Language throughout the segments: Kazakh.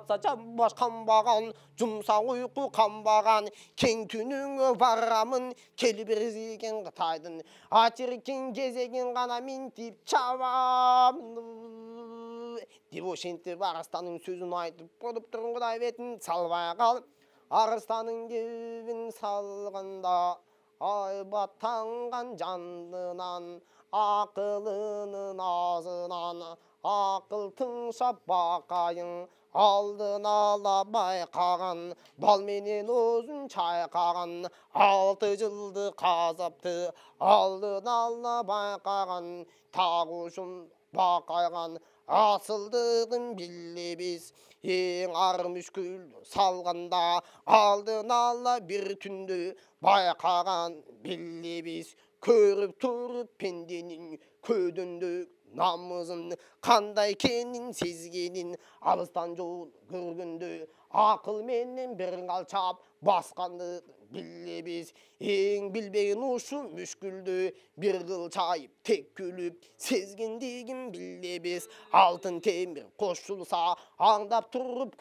жатса жамбаш қанбаған жұмсақ ұйқы қанбаған кең түніңе барамын келберзеген қытайдың Атеркен кезеген ғана мен тіп чабам деп ошентіп арыстанның сөзін айтып болып тұрған құдай бетін салбай қалып арыстанның кебін салғанда Айбаттанған жанынан жандынан ақылының азынан ақыл тыңшап бақайың алдын ала байқаған балменен өзін чайқаған алты жылды қазапты алдын ала байқаған тағы үшін бақайған асылдығын билебес ең ар мүшкіл салғанда алдын ала бір түнді байқаған билебес көріп тұрып пенденің көдіндік намызын қандай кенін сезгенін алыстан жол Ақыл менің бір қалчап басқанды billebіз ең білбеген ұшы мүшкілді бір қыл чайып тек күліп деген биллебіз алтын темір қосшылса аңдап тұрып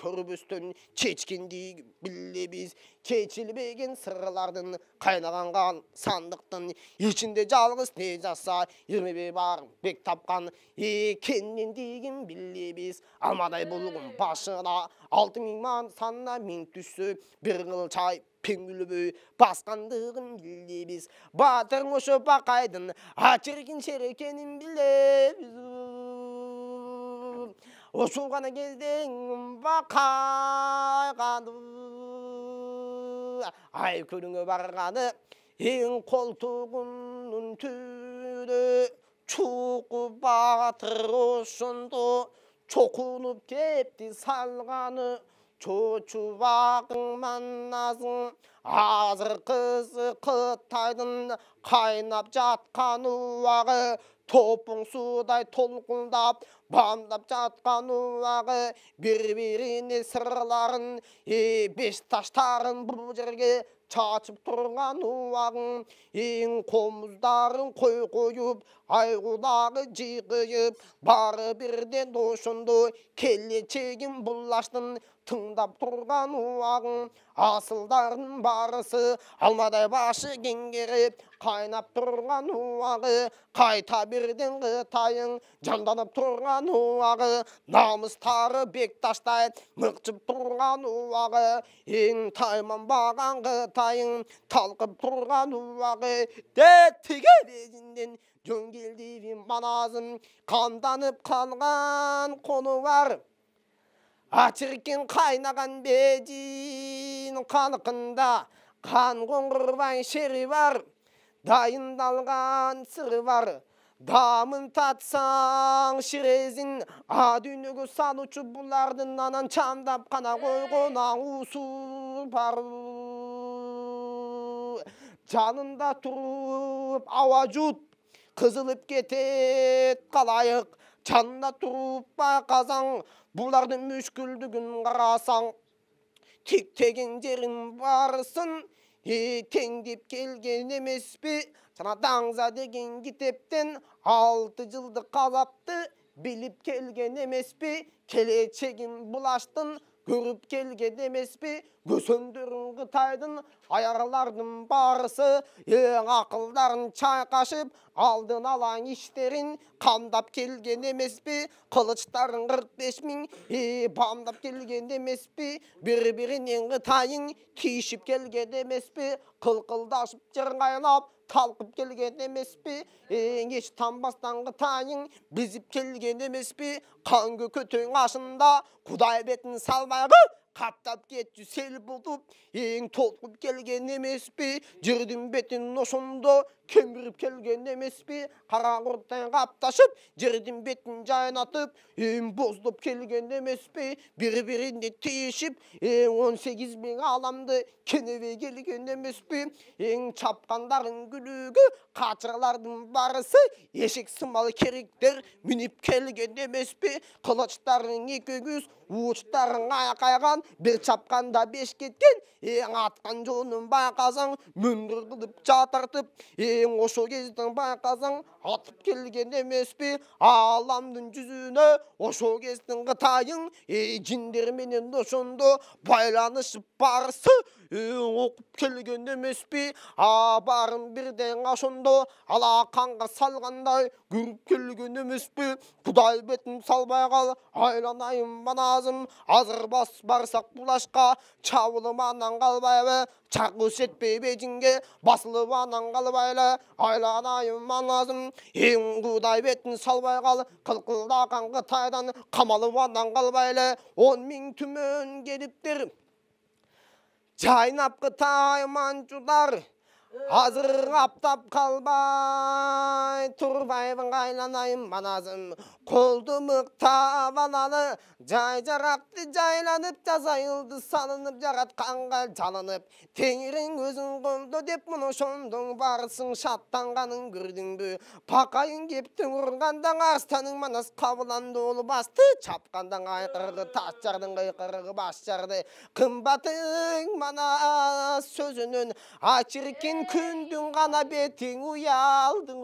Кечкен деген биллебіз кечілбеген сырлардың қайнаған қан сандықтың ішінде жалғыз не жаса, ермебе бар бек тапқан екеннен деген биллебіз алмадай бұлғын башына алты ман санна мен түсіп бір қыл чайып пеңгүлбөй басқандығын білебіз батыр ұшып бақайдың ачеркин шер екенін білебіз ғана кезден бақайғаны ай көріңі барғаны ең қолтығының түді чуқы батыр ұшынды чоқынып кетті салғаны чучубағың манназың азыр қызы қытайдың қайнап жатқан уағы топың судай толқындап бандап жатқан уағы бір біріне сырларын е беш таштарын бұл жерге чачып тұрған уағын ең қомыздарын қой қойып айғудағы жиғыып бары бірден дошынды келечегін бұлаштың тыңдап тұрған уағын Асылдарын барысы алмадай башы кеңгеріп қайнап тұрған уағы қайта бірден қытайың жанданып тұрған тұрған уағы намыстары бекташтай мықчып тұрған уағы ең тайман баған қытайын талқып тұрған уағы дәттіге безінден жөңгелдейін маназым қанданып қалған қоны бар атыркен қайнаған бедин қанықында қан қоңырбай шері бар дайындалған сыры бар Дамын татсаң ширезин, а дүйнөгө ұчып булардын анан чамдап кана койгон аңуусу бар. Жанында туруп аважут, кызылып кетет калайык. Жанында туруп қазаң, булардын мүшкүлдүгүн карасаң, тиктеген жерин барысын деп келген емес пе Сана таңза деген китептен алты жылды қалапты біліп келген емес пе келешегін бұлаштың көріп келген емес пе бөсендеріңгі тайдың аярлардың барысы ең ақылдарын қашып, алдын алан іштерін қамдап келген емес пе қылыштарың қырық бес бамдап келген емес пе бір бірінен тайың тиішіп келген емес пе қылқылдашып жырғайлап талқып келген емес пе еш тамбастаңғы тайың Бізіп келген емес пе қаңғы ашында құдай бетін салмай қаптап кетті сел бұлтып ең толқып келген емес пе жердің бетін осында кеміріп келген емес пе құрттан қапташып жердің бетін жайнатып үйін келген емес пе бір біріне тиісіп он сегіз мың аламды кеневе келген емес пе ең чапқандардың күлігі қатырлардың барысы ешек сымал керектер мініп келген емес пе қылыштарың екі күз уыштарың айқайған бір чапқанда беш кеткен ең атқан жолын байқасаң мүңгір қылып жатартып сен ошо кездің байқасаң атып келген емес пе аламдын жүзүнө ошо кездің кытайың ей жиндер менен ошондо байланышып барсы окуп келген емес пе барын бирден ошондо алақанға салғандай көріп келген емес пе кудай бетін салбай қал айланайын маназым азыр бас барсак бұлашқа чабылып анан калбайбы чақ көрсетпей бетіңге басылып анан калбайлы айланайым анасым ең құдай бетін салбай қал қылқылдағанғы тайдан қамалып андан қалбайлы он мың түмен келіптер Жайнап тайман манчудар азыр аптап қалбай тұрбайбың айланайым маназым қолды мықтап жай жарапты жайланып жазайылды салынып жаратқанға жалынып теңірің өзің қолды деп мұны шондың барысың шаттанғаның күрдің бе пақайың кептің ұрғандаң астаның манас қабыланды ол басты чапқандаң айқырғы тас жардың ғайқырғы бас жарды қымбатың манас сөзінің ашыркен күндің ғана бетің ұялдың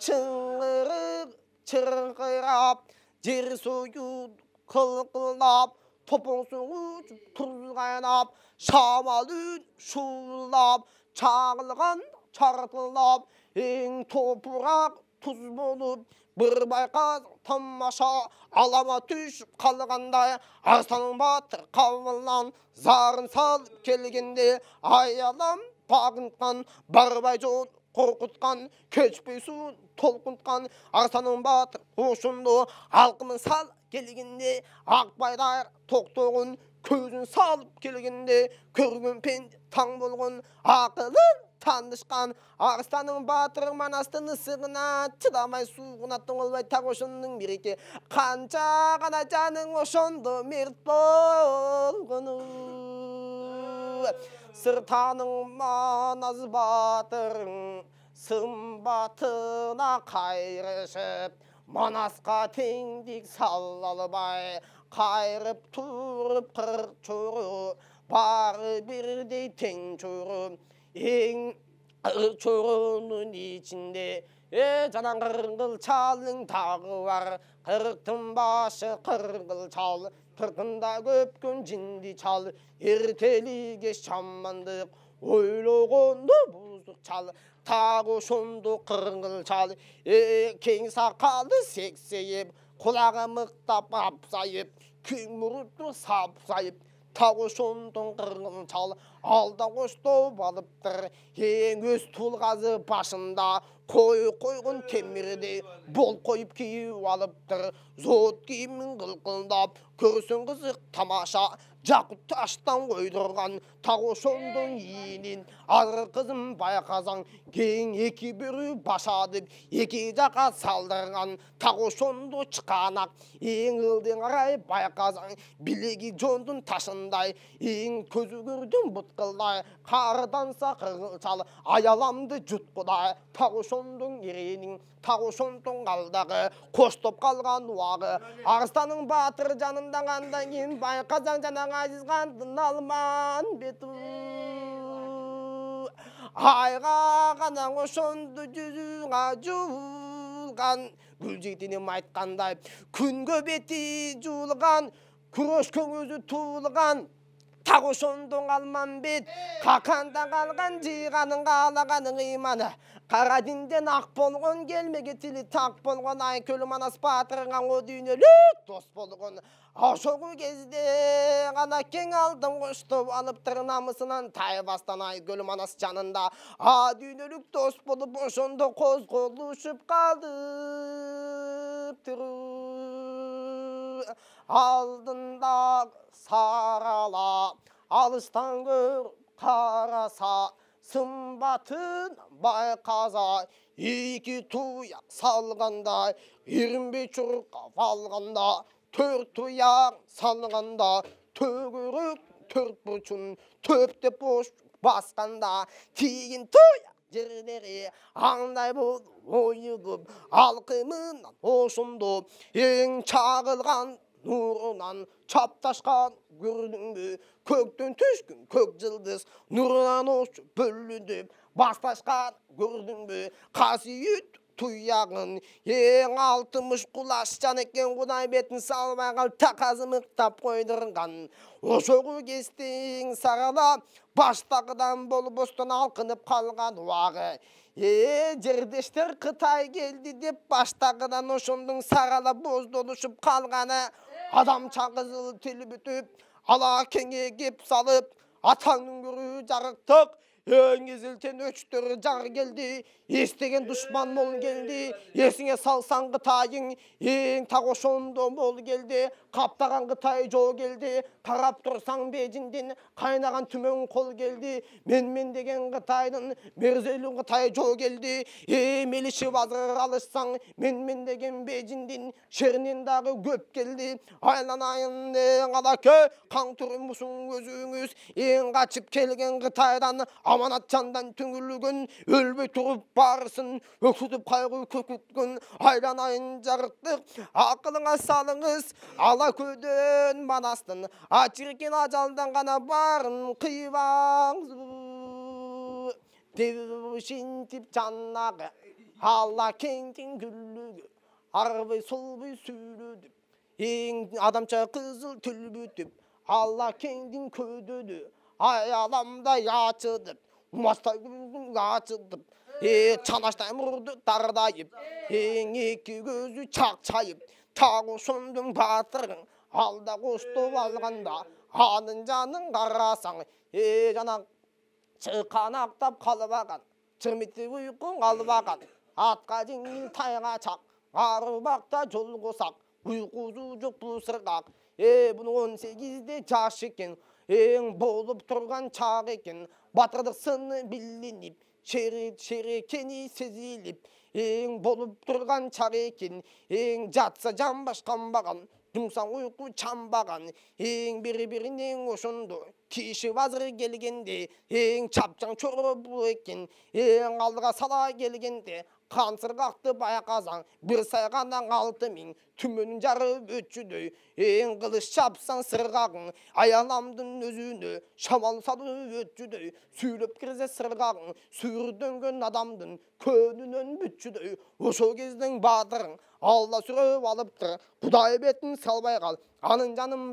成。чырқырап жер сою қылқылдап топың сөгіп тұрғайнап шамал үн шуылдап шағылған шартылдап ең топырақ тұз болып бір байқас тамаша алама түшіп қалғандай арыстан батыр қабылнан зарын салып келгенде аялам бағынтқан барбай жол қорқытқан кешпей толқұтқан толқынтқан арсаның батыр ошондо алқымын сал келгенде ақпайдар тоқтоғын көзін салып келгенде көрген пен таң болғын ақылын танышқан арыстанның батыр манастың ысығына шыдамай суығына тоңылбай тағошының береке қанша ғана жаның ошондо мерт болғын сыртаның маназ сын сымбатына қайрышып манасқа теңдік салалбай қайрып тұрып қырық чұры бары бірдей тең чұры ең Құрғының ішінде, Ee, жанан қырғыл чалың тағы бар қырықтың башы қырғыл чал қырқында көпкен жинді чал ертелі кеш Өйлі ойлағанды бұзық чал тағы шонды қырғыл чал кең сақалы сексейіп құлағы мұқтап апсайып кең мұрытты сапсайып тағы шондың қырғын алда қоштау алыптыр, ең өз тұлғазы башында қой қойғын темірде бол қойып киіп алыптыр зот киімін қылқылдап көрсің қызық тамаша жақұтты таштан қойдырған тағы шондың иінен арғы қызым байқасаң кең екі бүрі баша деп екі жаққа салдырған тағы шонды Ең еңілден қарай байқасаң білегі жондың ташындай ең көзі көрдім бұтқылдай қарданса қырғылшал аяламды жұтқыдай тағы шондың еренің қалдағы шондың алдағы қалған уағы арыстанның батыр жанындағандан кейін байқасаң жаңағы ғазиз қандын алман бету айға қанан ошонды жүзіңа жуылған гүлжетенем айтқандай күнге беті жуылған күреш тағушондың қалман бет қақанда қалған жиғаның қалағаның иманы қара динден ақ болған келмеге тілі тақ болған айкөл манас батырған о дүйнелік дос болған ашоғы кезде ғана кең алдым құштып алып тыр намысынан тайбастан айкөл манас жанында а дүйнелік дос болып ошондо қоз қолы ұшып тұрып алдында сарала алыстан көр қараса сымбатын байқаза екі туяқ салғанда ерінбей шұрқап алғанда төрт тұяқ салғанда төгірік төрт бұрышын төптеп бош басқанда тиген той Жердегі аңдай бол ойығып алқымынан ошондо эң чагылган нұрынан чапташқан көрдіңбі көктен түшкін көк жылдыз нұрынан осы бүлініп басташқан көрдіңбі қасиет туягын ең алтымыш құлаш жан екен құдай бетін салмай қалып тақазы мықтап қойдырған ошоғы кезде сағала баштағыдан болып остан алқынып қалған уағы е жердештер қытай келді деп баштағыдан ошондың сағала боздолушып қалғаны адам қызыл тіл бүтіп ала кеңе кеп салып атаңның үрі жарықтық өңез елкен өчтөр жар келді естеген дұшпан мол келді есіңе салсаңғы тайың ең тағошонды мол келді қаптаған қытай жол келді қарап тұрсаң бейжіңден қайнаған түмен қол келді менмен деген қытайдың мерзелі қытай жол келді е мелішіп азғыр алыссаң менмен деген бейжіңден шерінен дағы көп келді айланайын ең алакө қан тұрмысың өзіңіз ең қачып келген қытайдан аманат жандан түңілген өлбей тұрып барсын өксітіп қайғы көкіткен айланайын жарықтық ақылыңа салыңыз ал ала көлден манастын ачық екен ажалдан ғана барын қиып тебушинтип жаннағы алла кеңтең күллігі арбай солбай сөйлөдіп ең адамша қызыл тіл бүтіп алла кеңден көдөді аяламдай ачыдып умастай ачыдып е чанаштай мұрды дардайып ең екі көзі чақчайып тағы сұмдың батырың алда қостып алғанда анын жанын қарасаң е жанақ шыққан ақтап қалып алған жымитып ұйқың алып алған атқа жеңіл тайға чақ арбақта жол қосақ ұйқысы жоқ бұл сырғақ е бұны он сегізде жас екен ең болып тұрған чақ екен батырдық сыны белгілеп шерекені сезіліп ең болып тұрған чар екен ең жатса жан башқанбаған ұйқу ұйқы чамбаған ең бірі бірінен ұшынды киши вазыр келгенде ең чапчаң бұл екен ең алдыға сала келгенде қансырғақты қақты бір сайғаннан алты мен түмін жарып өтшідей ең қылыш шапсаң сырғағың аяламдың өзіне шамал салып өтшідей сүйлеп кірсе сырғағың сүрдөнгөн адамдың көнінен бүтчүдөй ошол кездің батырың алла сүрөп алыптыр құдай бетін салбай қал аның жаным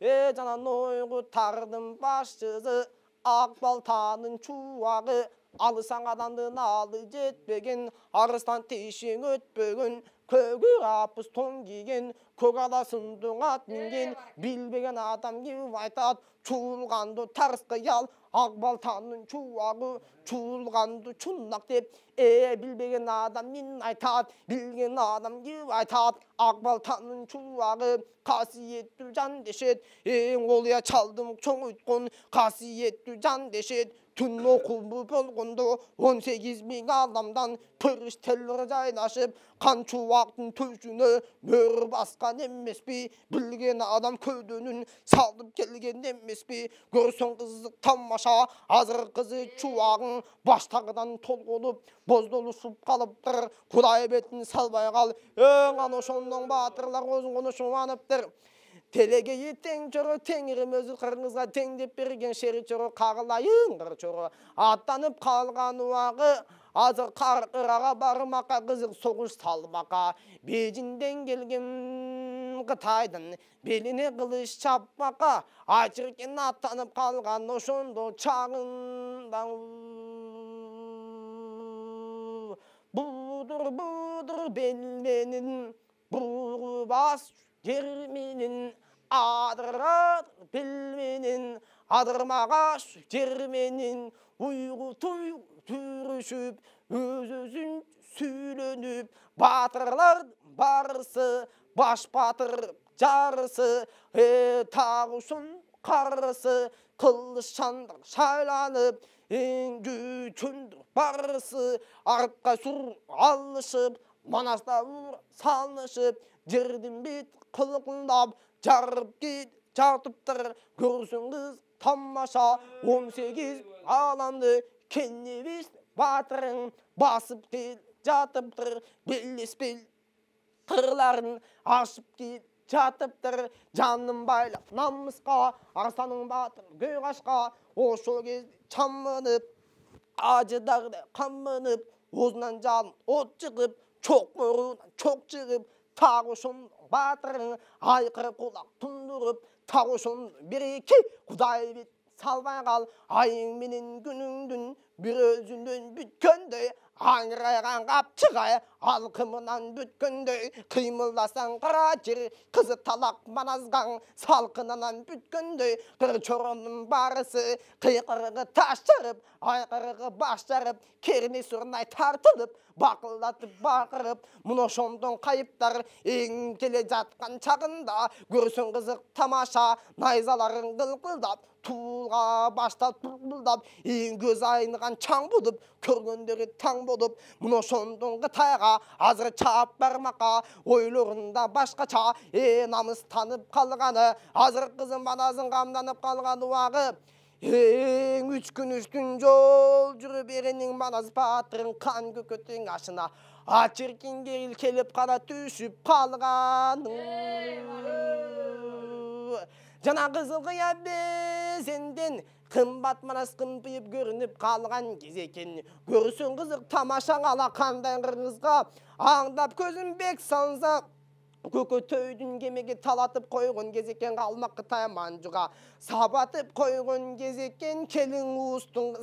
е жана ойғы тардың башчысы ақбалтаның чуағы алысаң адамдын алы жетпеген арыстан тишің өтпеген көгү апыс тон киген көк ала ат білбеген адам кеуіп айтады туылғанды тарс қиял Akbaltanın çuvağı çuğulgandı çunnak dep. E bilbegen adam min aytat, bilgen adam gibi aytat. Akbaltanın çuvağı kasiyetli can deşet. E oluya çaldım çoğ utkun kasiyetli can deşet. Tün okulbu bölgündu 18 bin adamdan pırış teller caylaşıp kan çuvaqtın tüzünü mör baskan emmes bi bilgen adam köydünün saldıp gelgen emmes bi görsen kızlık tammaş азыр қызы чуағың баштағыдан толғылып боздолысып қалыптыр құдай бетін салбай қал өң ошондон батырлар өзің конушуаныптыр Телеге тең теңирим өзү өзі тең деп берген шері чоро қағылайын қыр чоро аттанып қалған уағы азыр қарқыраға барымақа, қызық согуш салмака, бежинден келген бұрынғы беліне қылыш чаппаққа ажыркен аттанып қалған ошондо чағында будыр будыр белменін бұғы бас жерменін адырат белменін, адырмағаш ұйғы ұйғыту түрішіп өз өзін сүйленіп батырлар барысы баш батыр жарысы е, тағы үшін қарсы қылыш шандыр шайланып еңгі түндір барысы артқа сұр алышып манаста ұр салынышып жердің бет қылқындап жарып кет жатып тұр көрсін тамаша он сегіз аланды кенебес батырың басып кел жатып тұр қырларын ашып жатып жатыптыр жаным байлап намысқа арсаның батыр көйқашқа ошол кезде чамынып ажы дағды қамынып Озынан жалын от шығып чоқ мұрынан чоқ шығып тағушым батырын айқырып құлақ тұндырып бір береке құдай бет салбай қал айың менен күніңдің бір өзіңдің бүткенде аңырайған қапшығай алқымынан бүткендей қимылдасаң қара жер қызы талақ маназған салқынынан бүткендей қыр чорымның барысы қиқырығы тас жарып айқырығы бас жарып керме сұрнай тартылып бақылдатып бақырып мұны шондың қайыптар ең келе жатқан чағында, көрсін қызық тамаша найзаларың қылқылдап тұлға бастап бұлдап ең көз айныған чаң болып көргендері таң болып мұны сондыңғы тайға азыр чап бармаққа башқа ча, е «Э, намыс танып қалғаны азыр қызым баназың қамданып қалған уағы ең үш күн үш жол жүріп еренің маназ батырын қан көкөтүң ашына а черкинге келіп қара түсіп қалғаның жана кызылкыя безенден қымбат манас қымпиып көрініп қалған кез екен қызық қызық тамашаң қандай қырғызға аңдап көзім бек салса төйдің кемеге талатып койгон кез экен қытай манжуға сабатып койгон кез экен келин уустун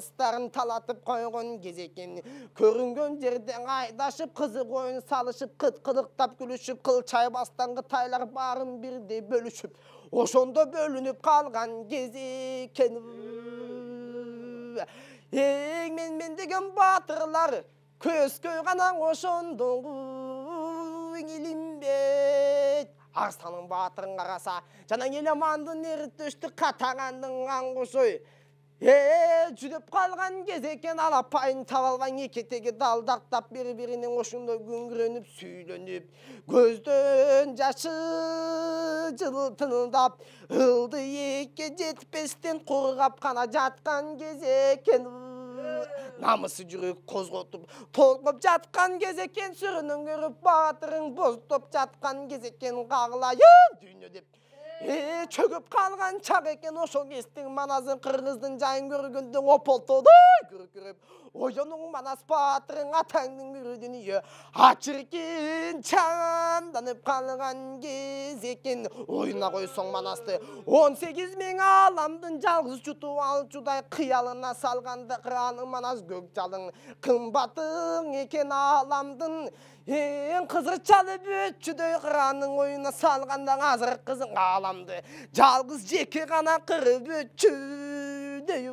талатып койгон кез экен көрүнгөн жерден айдашып кызык оюн салышып кыткылыктап күлүшүп кылчайбастан кытайлар тайлар баарын бирдей бөлүшүп ошондо бөлүнүп калган кези экен эң мен мен деген батырлар көзкөй гана ошондоңу илинбет арстандын батырын караса жана ел амандын эритөштү қатағандың аң ее жүдеп қалған кез екен алапайын табалған екетеге далдақтап бір бірінің ошондой күңгіреніп сүйленіп көздөн жашы жылтыңдап ылды екке жетпестен қорғап қана жатқан кез намысы жүрек қозғотып толқып жатқан кез екен үріп көріп батырың боздоп жатқан кез екен қағылайын дүйнө деп е э, чөгіп қалған чақ екен ошол кестің маназын қырғыздың жайын көргенде опол оның манас патырың атаңның үрдіне ачыркен чаңданып қалған кез екен ойына қойсоң манасты он сегіз аламдың жалғыз жұтып алчудай жұдай қиялына салғанды қыраның манас көк жалың қымбатың екен аламдың ең қызыр бөт өтшідей қыраның ойына салғанда азыр қызың аламды жалғыз жеке ғана кырып өтчүдөй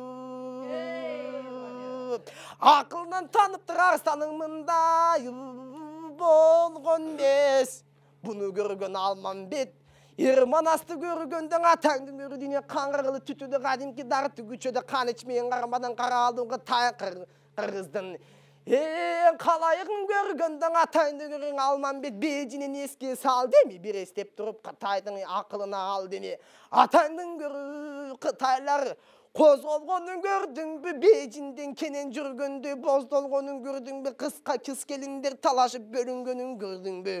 ақылынан танып тұр арыстанның мындай болған бес бұны көрген алмамбет Ерманасты көргендің атаңды өрдіне қаңғырлы түтуді қадимки дары түгічеді қан ішмейін қара алдыңғы тай қырғыздың ең қалайығын көргендің атайынды көрген алманбет бейжінен еске сал деме бір естеп тұрып қытайдың ақылына ал деме атайдың көрі қытайлар Қозғалғанын көрдің бі, кенен жүргөнді боздолғанын көрдің бі, қысқа келіндер талашып бөлінгенін көрдің бі.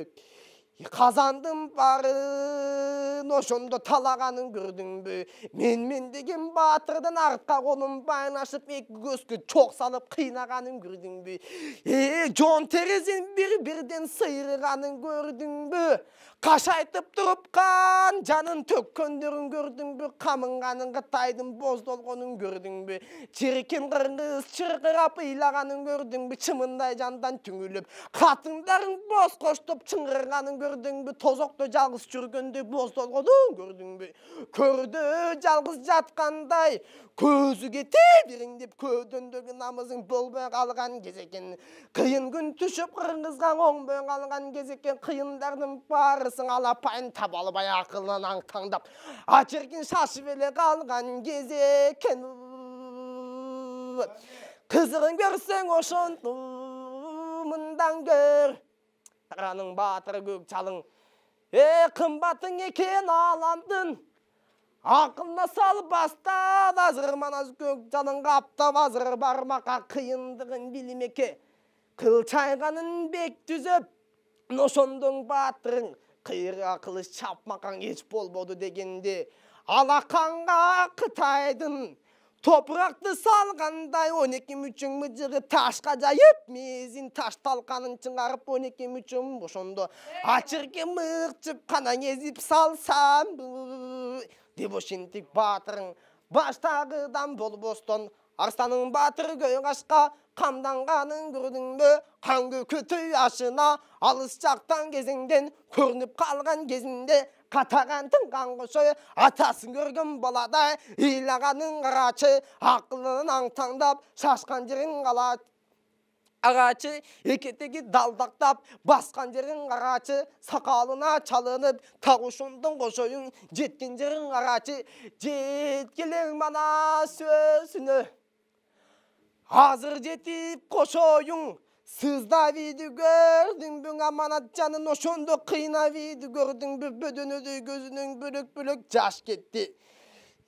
Қазандым бары ошымды талағанын көрдің бі. Мен мен деген батырдан артқа қолым байнашып, екі көзге чоқ салып қинағанын көрдің бі. Е, жон терезен бір-бірден сыйрығанын көрдің бі қаша тұрып тұрыпқан жанын төккендерін көрдің бе қамынғанын қытайдың боздолғанын көрдің бе черкен қырғыз шырқырап ыйлағанын көрдің бе шымындай жандан түңіліп қатындарын боз қоштып шыңғырғанын көрдің бе тозоқты жалғыз жүргенде боздолғанын көрдің бе көрді жалғыз жатқандай көзі кете деп көдөндегі намысың болмай қалған кез екен қиын күн түсіп қырғызға оңбай қалған кез екен қиындардың бар ақырсың алапайын албай ақылын аңтаңдап Ачыркен шашып еле қалған кезе екен қызығын көрсең ошон тұмындан көр қараның батыр көк жалың е қымбатың екен аландың ақылына сал бастад азыр маназ көк жалын қаптап азыр бармаққа қиындығын білмеке Қылчайғаның бек түзіп ношондың батырың қиырға қылыш шапмаған еш болмады дегенде алақанға қытайдың топырақты салғандай он екі мүчің ташқа жайып мезін таш талқанын чыңарып он екі мүчің ошондо ачырке мыкчып қана кезіп салсам деп ошентип батырың баштагыдан болбостон Арстаның батыр қашқа қамданғанын көрдің бе қаңғы көтөй ашына алыс жақтан кезіңден көрініп қалған кезінде қатаған тыңған құшы атасын көрген баладай илағаның қарачы ақылын аңтаңдап шашқан жерін қалады. ағачы екетегі далдақтап басқан жерің ағачы сақалына чалынып тағушындың қошойын жеткен жерін ағачы жеткелең мана сөзіне азыр жетип кошо оюң сызда види көрдің бүң аманат жанын ошондо кыйнап види көрдүң бөдөнөдөй көзүнөн бөлөк бөлөк жаш кетті.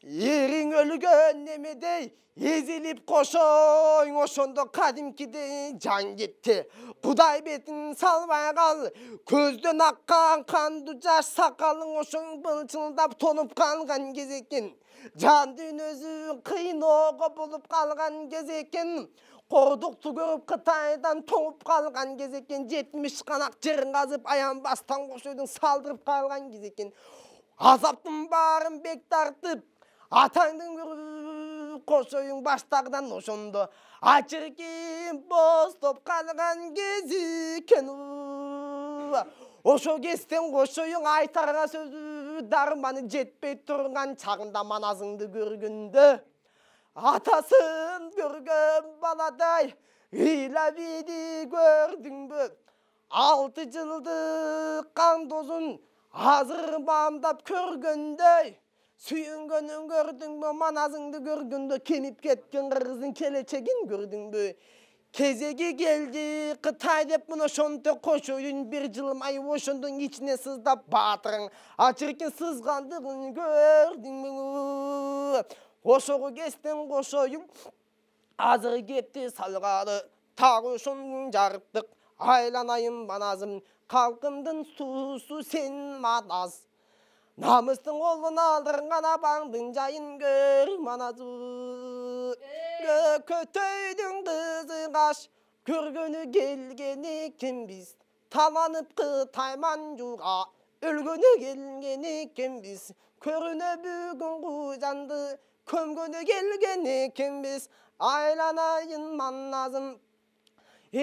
Ерің өлген немедей езіліп қошоң ошондо кадимкидей жан кетти кудай бетин салбай кал көздөн аккан канды жаш сакалың ошоң былчылдап тонуп калган кез экен өзің қиын кыйноого болуп калган кез экен түгіріп көрүп қытайдан тоңып қалған кез жетміш қанақ жерін қазып аянбастан қошойдың салдырып қалған кез азаптың барын бек тартып атаңдың қосойың ойың баштағдан ошондо ачык кийим боздоп калган кези экен ошо кезден кос айтарга сөз дарманы жетпей турган чагында маназыңды көргөндө атасын көргөн баладай көрдің көрдүңбү алты жылдык кандозун азыр баамдап көргөндөй сүйінгенін көрдің бе маназыңды көрдің бе кеніп кеткен қырғыздың келешегін көрдің бе кезегі келді қытай деп мына шонты қошойын бір жылмай ошондың ичине сыздап батырың ачыркен сызғандығын көрдің бе ошого кестен қошойын азыр кепті салғалы тағы шоң жарықтық айланайын маназым халқымдын суусу сен маназ намыстың қолын алдырған баңдың жайын көр маназу көтөйдің қызы қаш көргені келгені кімбіз таланып тайман жуға үлгіні келген екенбіз көріне бүгін құжанды көмгені келген екенбіз айланайын манназым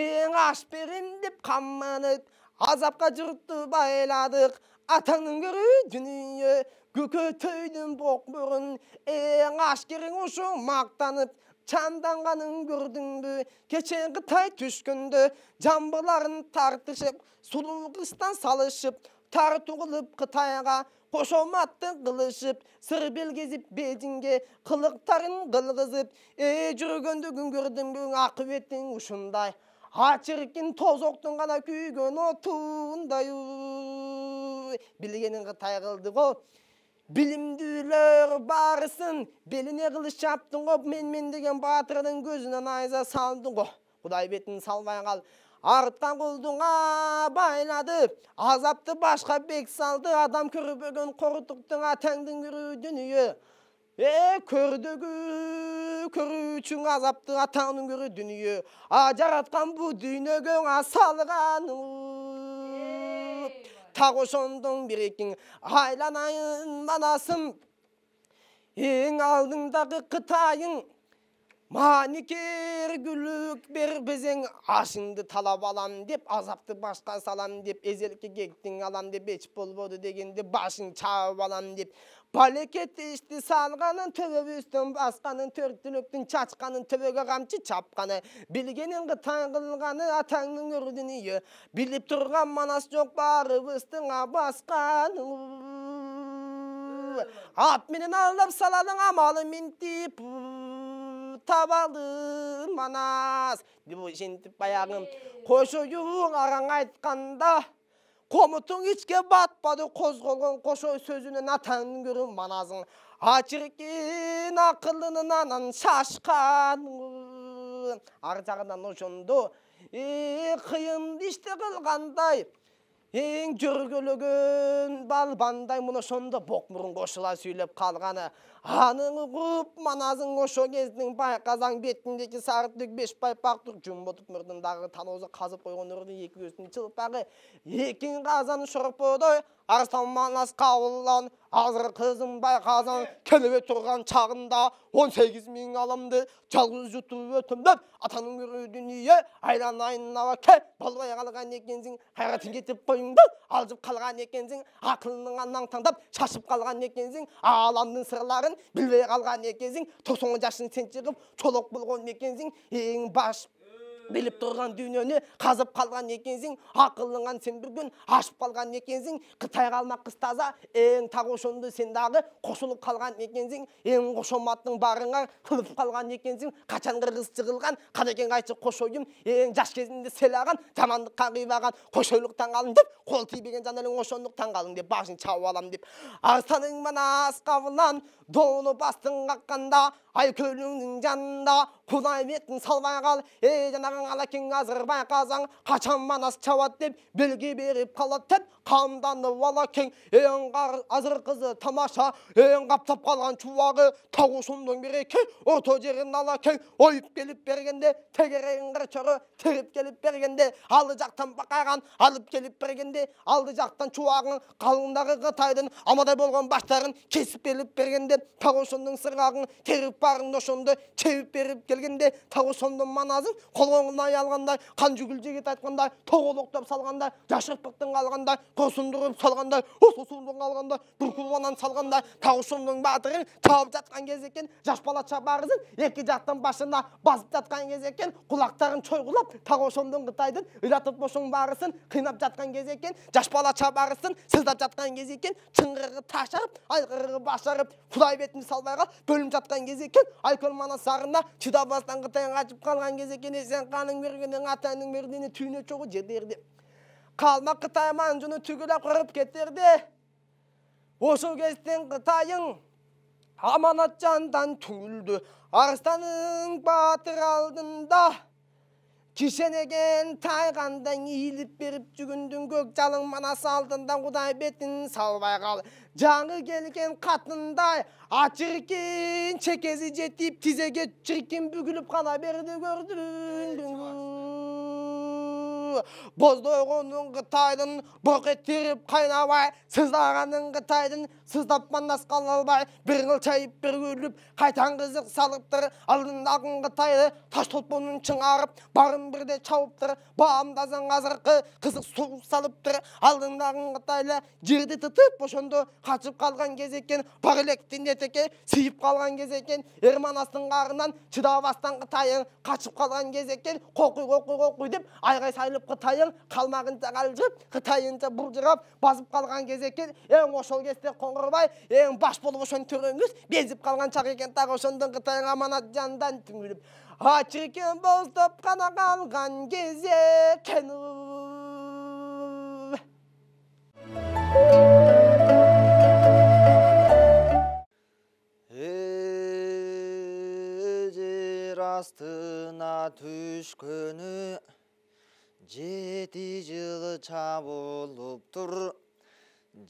ең аш берем деп қамманып азапқа жұртты байладық атаңның көрі дүние көкөтөйдүн бокморун эң ашкерең ұшу мактанып чанданғанын көрдүңбү кечен қытай түшкінді жамбыларын тартышып сұлу қыстан салышып тарту қылып қытайға қошоматты қылышып сыр белгезіп бедінге қылықтарын қылғызып е көрдің көрдіңбі ақыбеттің ұшындай ачыркин тозоктун гана күйгөн отундайы билгенин тай кылды го билимдүүлөр барысын белине қылыш чаптың го менмен деген батырдың көзүнө найза салдың го кудай бетин салбай кал арыткан кулдуңа байлады азапты башка бек салды адам көрбөгөн корутуктуңа тәңдің кирүү дүнүйө Э, көрдөгү, көрі үшін азапты атанын көрү дүнүйө. А жараткан бу асалған ұлып. Так ошондон бир екен айланайын манасым. Эң алдыңдагы кытайың Маникер гүлік бер бізең ашыңды талап алам деп, азапты башқа салам деп, эзелки кектің алам деп, эч болбоду дегенде башын чаап алам деп. Палекет ішті салғанын төбе үстін басқанын төрт түліктің чачқанын төбеге қамчы чапқаны. Білгенің таңғылғаны атаңның үрдіне, біліп тұрған манас жоқ барып Ат ат менен алдап салалың амалымен минтип табалым манас деп ошентип баягы кошоюң араң айтканда комутуң ичке батпады козголгон қолған сөзүнөн атан көрүн маназың ачык экен акылынын анан шашқанын ар жагынан ошондо кыйын ишти кылгандай эң жөргөлөгөн балбандай мына ошондо бокмурун кошула сүйлөп калганы Анымы құп, маназың ошо кездің байқазаң бетіндегі сарытдік беш байпақтық жұмботып мұрдындағы танозы қазып қойған ұрды екі көздің чылпағы. Екін қазан шұрпыдой, арыстан манас қауылан, азыр қызым байқазан, көліве тұрған чағында 18 мен аламды жалғыз жұтып өтімдіп, атаның үрі дүние, айран айыннава кә, болбай қалған екенсің, қайратың кетіп қойыңды, алжып қалған екенсің, ақылының аннан таңдап, шашып қалған екенсің, алаңның сырларын білбей қалған екенсің тоқсан жасың сен жығып чолок болгон екенсің ең баш біліп тұрған дүниені қазып қалған екенсің ақылыңан сен бір күн ашып қалған екенсің қытай қалмақ қыз таза ең тағошонды сен дағы қосылып қалған екенсің ең қошоматтың барыңа күліп қалған екенсің қачан қырғыз жығылған қадекең айтшы ойым ең жас кезінде селаған жамандыққа қибаған қошойлықтан қалың деп қол тибеген жан ошондық таң қалың деп башын шауып алам деп арыстаның мына асқабынан доны бастың қаққанда ай көліңнің жанында құдай бетін салбай қал ей жанағың алакең азырбай қазаң қашан манас чауат деп белгі беріп қалады деп вала кен азыр қызы тамаша ең тап қалған чуағы тауы бірі кен орта жерін алакең ойып келіп бергенде тегерейін қырчыры теріп келіп бергенде алы жақтан бақаған алып келіп бергенде алды жақтан чуағын қалыңдағы қытайдың амадай болған баштарын кесіп келіп бергенде тауы сырғағын теріп барын ошондо чебіп беріп келгенде тауы сомдың маназын қол алғандай қан жүгіл жігіт айтқандай тоғылықтап салғанда тосындығын салғанда осысындығын алғанда бүркілбанан салғанда таушымның батырын тауып жатқан кез екен жас бала шабағызын екі жақтың басына басып жатқан кез екен құлақтарын шойғылап тауушымның қытайдың ұйлатып мұшың барысын қинап жатқан кез екен жас бала шабағысын сыздап жатқан кез екен шыңғырығы ташарып айғырығы башарып құдай бетін салбайға бөлініп жатқан кез екен айкөл мана сағына чыдабастан қытайға қашып қалған кез екен есен қаның бергенің атаның бергені түйіне жоғы жерде қалма қытай манжуны түгілі қырып кеттерді ошол кезден қытайың аманат жандан түңілді арыстанның батыр алдында кишенеген тайғандан иіліп беріп жүгіндің көк жалың манас алдында құдай бетін салбай қал жаңы келген қатындай ачыркин чекезі жетіп тізеге чіркин бүгіліп қала берді көрдің боздойғының қытайдың бұқ еттеріп қайнабай сыздағаның қытайдың сыздап асқал албай бір қыл шайып бір өліп қайтан қызық салыптыр алдындағың қытайды таш толпының чыңарып барын бірде шауыптыр бағамдасаң азырқы қызық су тұр алдындағың қытайлы жерді тытып ошондо қачып қалған кез екен парлектин етеке сиып қалған кез екен ерманастың қарынан шыдабастан астан қытайың қалған кез екен қоқи қоқи қоқи деп айғай сайлы келіп қытайың қалмағынша қалжып қытайынша бұржырап басып қалған кез екен ең ошол кезде қоңырбай ең баш болып ошон төрөңүз безіп қалған чак екен тағы ошондон Қытайын аманат жандан түңіліп Ачыркен екен боздап қана қалған кез екен астына түшкөнү жеті жылы чабылып тұр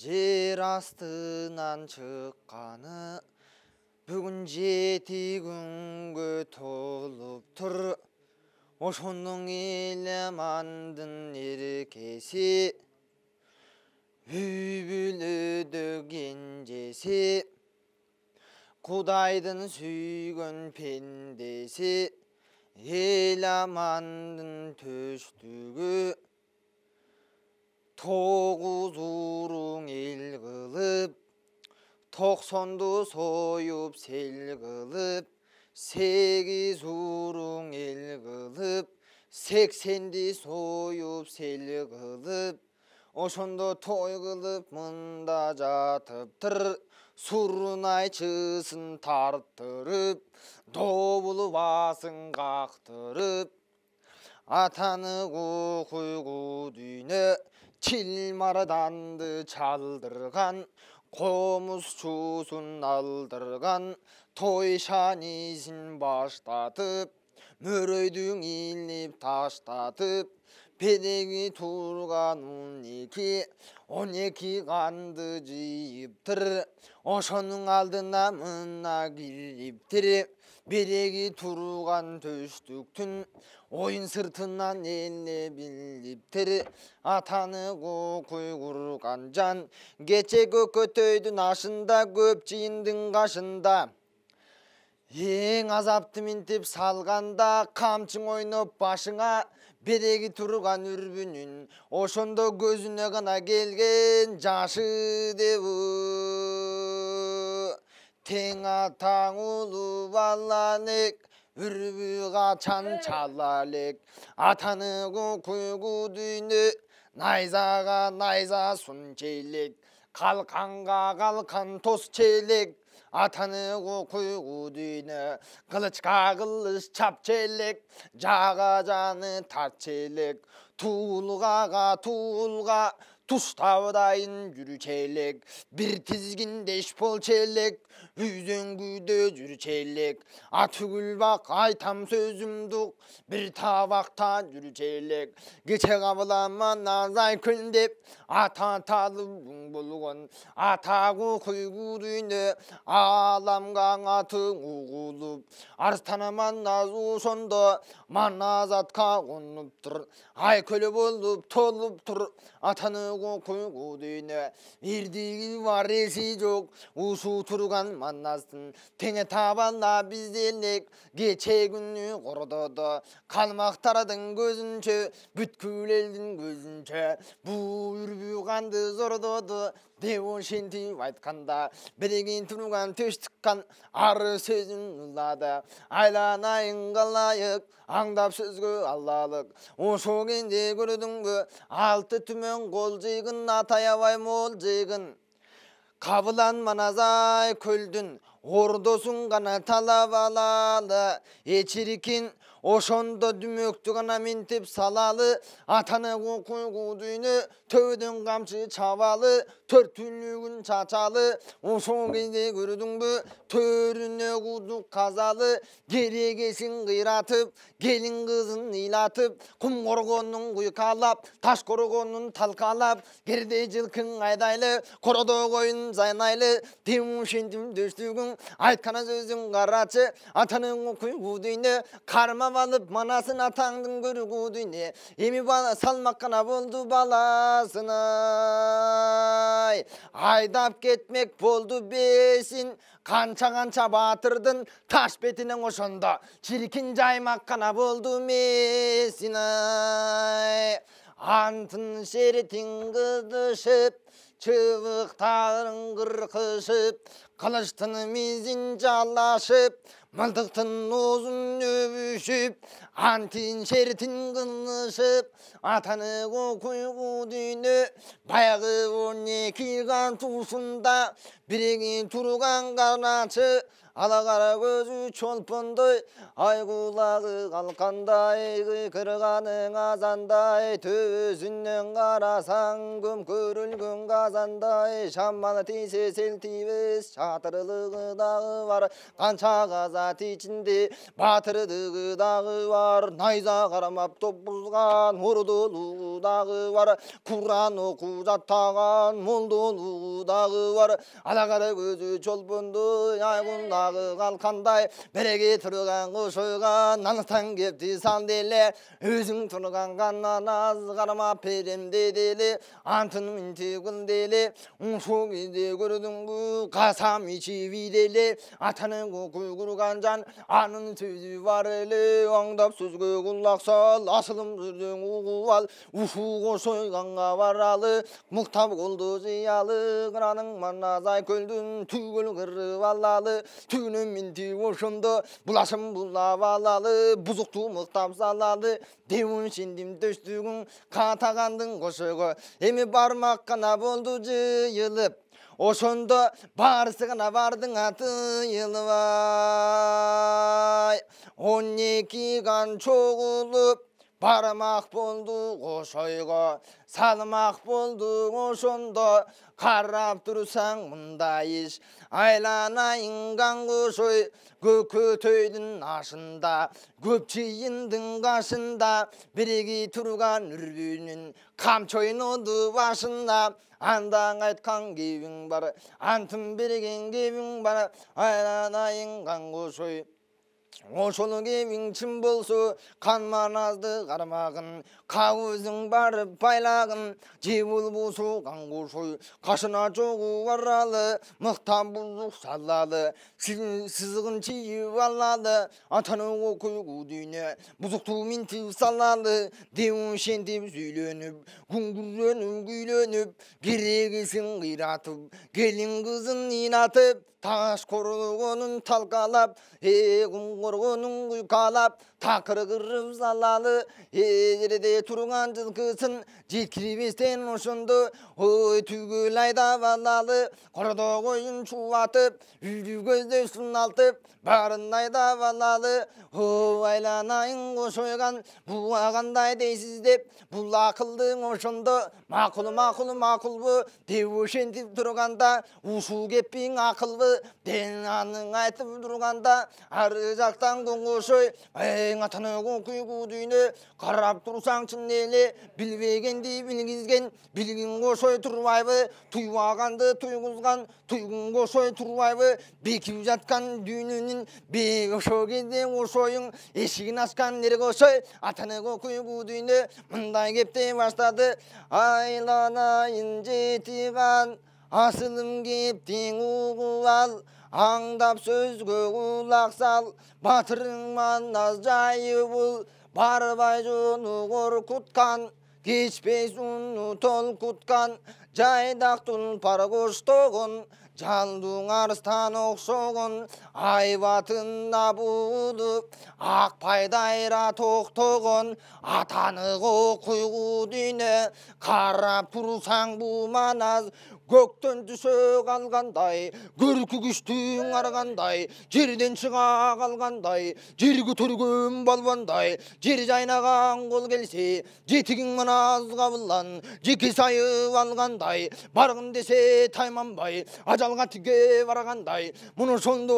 жер астынан шыққаны бүгін жеті күнге толып тұр ошоның елемандың үй бүлөдө кенжеси құдайдың сүйгөн пендеси ela 만든 төштүгү тогуз уруң эл кылып токсонду союп сел кылып сегиз уруң эл кылып сексенди союп сел кылып ошондо той кылып мында жатыптыр сурнайчысын тарттырып добылы басын қақтырып атаны оқиғу дүйнө чилмарданды чалдырған қомыс чусын алдырған той изін баштатып мөрөйдің иліп таштатып 배대기 두루간 온이기 온이기 간드지 입들 오선ның алдына мына келіптір береги туруган төштүктүн ойын сыртынан эле билиптир атаны куйгурган жан кече көкөтөйдүн ашында көп жыйындын кашында эң азапты минтип салганда камчың ойноп башыңа береги турган үрбүнүн ошондо көзүнө гана келген жашы деп тең атаң улуу баланек үрбү качан чала элек атаны куйгу дүйнө найзага сұн челек қалқанға қалқан тос челек атаны қой құдүйіні қылыш қағылыш чапчелек жаға жаны тартчелек туылғаға туылға жүрі жүрчелек бір тізгіндеш болчелек челек жүрчелек атүгүл бақ айтам сөзүмдүк бір табақта жүрчелек кече қабылама азай күндеп 아탄타는 물건 아타구 굴구두인데 아람강아 등우구두 арыстанаман назу сонда маназатқа қонып тұр айкөлі болып толып тұр атаныго құйғудүйіне ердегі бар есі жоқ усу тұрған маннастың теңе табанда бізделек кече күнү құрдыды калмактардын көзүнчө бүткүл элдин көзүнчө бұйыр бұйғанды зордоды деуін шентиіп айтқанда біреген тұруған төш тыққан ары сөзін ұлады айланайын қалайық аңдап сөзгі аллалық ошо кенде көрдіңгі алты түмен қол жиғын атаябай мол жиғын қабылан маназай көлдін ордосын ғана талап алалы ошондо гана минтип салалы атаны кукуй куудуйны төбөдөн камчы чавалы, төртүнүгүн чачалы ошол кезде көрдүңбү төрүнө кудук казалы керегесин кыйратып келин кызын ыйлатып кум коргонун куйкалап таш коргонун талкалап керде жылкын айдайлы короодо коюн жайнайлы тим ушинтим төстүгүң айткана сөзүң карачы атаның дүйнө кармап алып манасын атаңдын дүйнө эми бала салмаккана болду баласына айдап кетмек болды бесін қанша қанша батырдың таш бетінің ошонда чиркин жаймақ қана болды месін ай антын шеретин кызышып чыбықтарын қырқышып қылыштыны мизин жалашып мылтықтың озын өбішіп антин шертін қынышып атаны көкөй дүйне баяғы он екі қан тусында бірегей тұрған қанаты ала қара көзі чолпындай ай құлағы қалқандай қырғаның азандай төбесінен қарасаң күм көрілгін қазандай шамалы тисе селтибіс шатырлығы дағы бар қанша қазат ичинде батырдығы дағы бар найза қармап топ ұрдылығы дагы дағы бар құран оқу жаттаған молдылығы дағы бар ала қара көзі чолпындай ай жағы қалқандай бірге тұрған құшыға наныстан кепті санделе өзің тұрған қаннан аз қарама перем деделе антын мінте деле ұшу кезде көрдің гү қасам ичи виделе атаның құқы құрған жан анын сөзі бар еле аңдап сөзге құлақ сал асылым жүрдің ұғу ал ұшу қошойғанға баралы мұқтап қолды зиялы қыраның маназай көлдің түгіл кіріп алалы түгінім мен деуім шынды бұлашым бұлап алалы бұзықты мықтап салалы деуін шендім төштігін қатағандың қошығы Емі бармақ қана болды жиылып ошондо барысы қана бардың аты елібай он екі ған чоғылып бармақ болдық ошойға салмақ болды ошондо қарап тұрсаң мұнда еш айланайын көкі төйдің ашында көпчейіндің қашында, Біреге тұрған үрбінің Қамчойын оды башында андаң айтқан кебің бар Антын берген кебің бар айланайын ой кебиң чын болсо канманазды кармагын ка өзүң барып байлагын же болбосо кан кошой кашына жогу баралы мыктан бузук салалы сызыгын чийип алалы атаны окуйгу дүйнө бузукту минтип салалы деп ошентип сүйлөнүп күңгүрөнүп күйлөнүп керегисин кыйратып келин кызын ыйнатып таш құрғының талқалап Егін құрғының құйқалап, тақыры тақырғырып залалы Ереде тұрған жылқысын жеткіребестен ұшынды ой түгіл айдап алалы құрды қойын шуатып, үйді көзді алтып, барын айдап балалы, о айланайын қош ойған бұға қандай бұл ақылдың ұшынды мақұл мақұл мақұл деп тұрғанда ушу кеппең ақылы, ден аның айтып тұрғанда ар жақтан күңгішөй әң атанығын күйгудүйіне қарап тұрсаң чыннеле білбегенді білгізген білгін қошой тұрбайбы туйбағанды туйғызған туйғын қошой тұрбайбы бекіп жатқан дүйненің бегі ошо кезде қошойың есігін ашқан ер қошой атанығы күйгудүйіне мындай кепте бастады айланайын жетиған асылым кеп тең ал аңдап сөзге құлақ сал батырың манназ жайы бұл барбай жоны қорқытқан кешпес ұны толқытқан Жайдақ тұлпар тоғын жалдың арыстан оқшоғын айбатында бұлып ақ пайдайра тоқтоғын атаны құйғу дүйнө қарап тұрсаң бұл маназ көктен түсе қалғандай күштің арғандай жерден шыға қалғандай жер көтерген балуандай жер жайнаған қол келсе жетігін аз қабылан жеке сайып алғандай барғын десе тайманбай ажалға тіге барғандай мұны сонды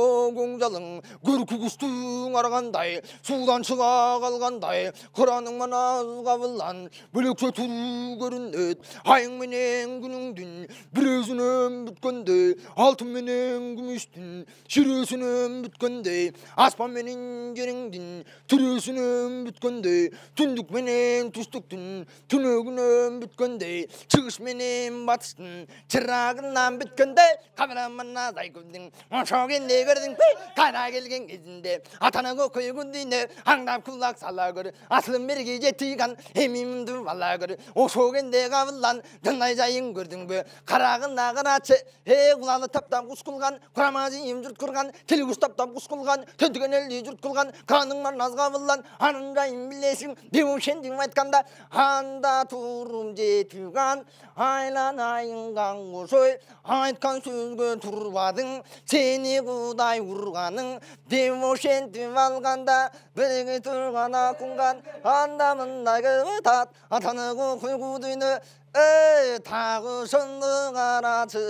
көркі күштің арғандай судан шыға қалғандай құраның маназ қабылан бөлек көтүр көрінеді айың менен күніңдің күресінен бүткендей алтын менен күмүштүн шіресінен бүткөндөй, аспан менен жериңдин түресінен бүткөндөй, түндүк менен түстүктүн түнөгүнөн бүткөндөй, чыгыш менен батыштын чырагынан бүткендей кабрамына зайкүлдүн ошогенде көрдүң кара келген кезинде ата ана көкөйгүндүйне аңдап кулак сала көр асылым берге жетиган эмимди бала көр ошогенде кабылан жындай жайын көрдүңбү кара нағын нағын ачы е құланы таптан құс құлған, құрама ем жұрт құрған тіл күш таптан құс құлған, төнтіген елде жұрт құлған, қаның бар назға бұллан Анында жайын білесің деу айтқанда анда тұрым жетілған айланайын қаңғошой айтқан сөзгі тұрбадың сені құдай ұрғаның деу алғанда бірге тұрған әй тағы шыңғығарасы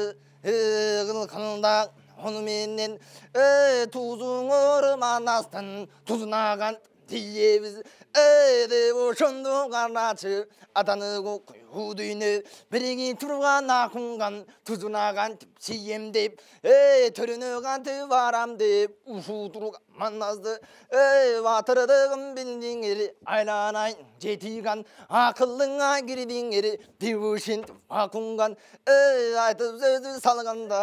ығыл қындақ мұныменен әй тұзың орманастын тұзынаған тиебіз әй деп ұшынды қарашы атаны көк 우두이네 베링이 두루가 деп. 두두나간 시엠데 에 төрүнөган барамды ушу дуруга манназды эй ватырдыгым билдиңер айланайын жетиган акылыңа кирдиңер эй айтып сөзү салганда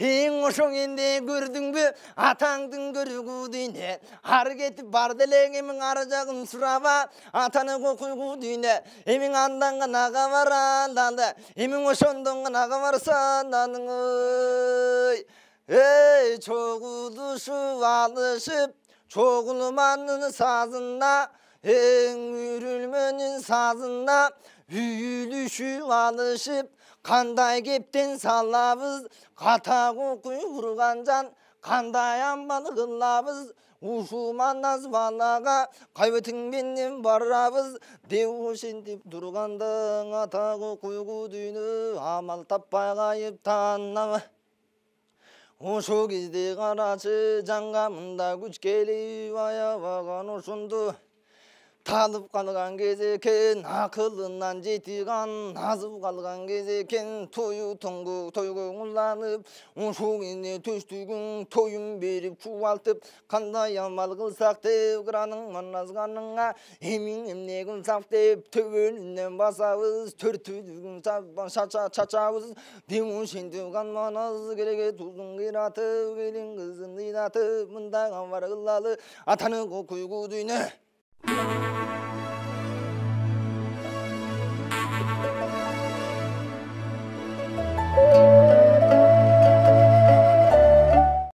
Ең ошоңенде көрдіңбі атаңдың көрігудіне ары кетіп барды емің ары жағын сұраба атаны көкүйгудіне емің андан ғанаға баранданды емің ошондон ғанаға барсанданың ой ей чогулушуп алышып чогулмандын сазында эң үйрүлмөнүн сазында үйүлүшүп алышып қандай кептен салабыз қатағы құрған жан қандай амбалы қылабыз ушуман аз балаға менен барабыз деу деп тұрғандың атағы құйғы дүйні амал таппай ғайыптанам Құшу кезде қарашы жанға мында күч келіп аябаған ошонду талып қалған кез екен ақылынан жетиған азып қалған кез екен тою тұңғы той көңілданып шөгіне төстігін тойын беріп чубалтып қандай амал қылсақ деп қыраның маназғаныңа емін емне қылсақ деп төбелінен басабыз төртүдігін шашабыз демон шендеу қанманыз келеге тұзын қиратып келін қызын дидатып мындаған бар қылалы атаны Thank you. Thank you.